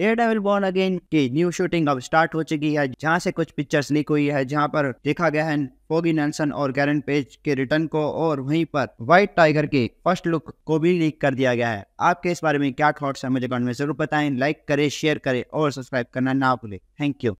Daredevil Born Again की new shooting अब start हो चुकी है जहां से कुछ पिक्चर्स लीक हुई है जहां पर देखा गया है फोगी नैनसन और गैरन पेज के रिटर्न को और वहीं पर व्हाइट टाइगर के फर्स्ट लुक को भी लीक कर दिया गया है आपके इस बारे में क्या थॉट्स है मुझे कमेंट में जरूर बताएं लाइक करें शेयर करें और सब्सक्राइब करना ना भूलें थैंक यू